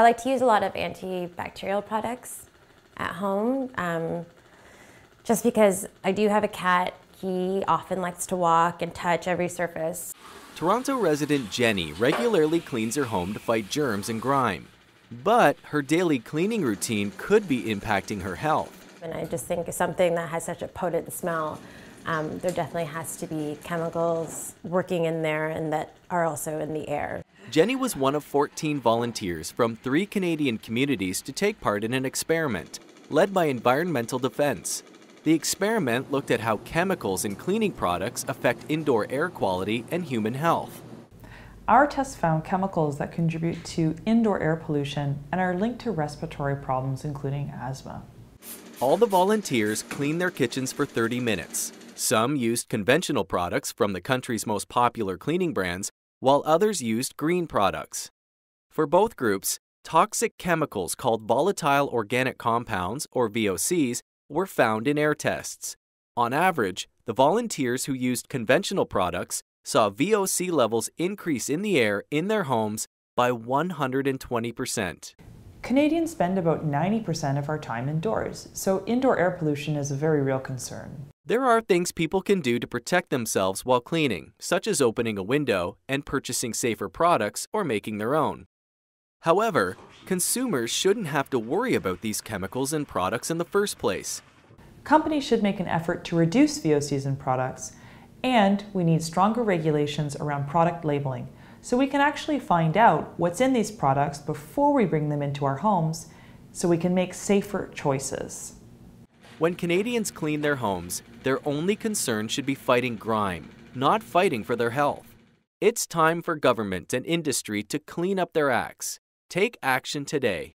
I like to use a lot of antibacterial products at home um, just because I do have a cat. He often likes to walk and touch every surface. Toronto resident Jenny regularly cleans her home to fight germs and grime. But her daily cleaning routine could be impacting her health. And I just think something that has such a potent smell um, there definitely has to be chemicals working in there and that are also in the air. Jenny was one of 14 volunteers from three Canadian communities to take part in an experiment led by Environmental Defense. The experiment looked at how chemicals in cleaning products affect indoor air quality and human health. Our tests found chemicals that contribute to indoor air pollution and are linked to respiratory problems, including asthma. All the volunteers cleaned their kitchens for 30 minutes, some used conventional products from the country's most popular cleaning brands, while others used green products. For both groups, toxic chemicals called volatile organic compounds, or VOCs, were found in air tests. On average, the volunteers who used conventional products saw VOC levels increase in the air in their homes by 120%. Canadians spend about 90% of our time indoors, so indoor air pollution is a very real concern. There are things people can do to protect themselves while cleaning, such as opening a window and purchasing safer products or making their own. However, consumers shouldn't have to worry about these chemicals and products in the first place. Companies should make an effort to reduce VOCs in products, and we need stronger regulations around product labeling so we can actually find out what's in these products before we bring them into our homes so we can make safer choices. When Canadians clean their homes, their only concern should be fighting grime, not fighting for their health. It's time for government and industry to clean up their acts. Take action today.